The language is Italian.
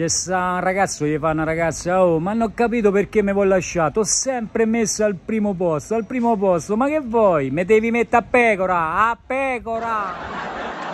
che sta un ragazzo gli fa una ragazza oh ma non ho capito perché mi vuoi lasciare ho sempre messo al primo posto al primo posto ma che vuoi mi devi mettere a pecora a pecora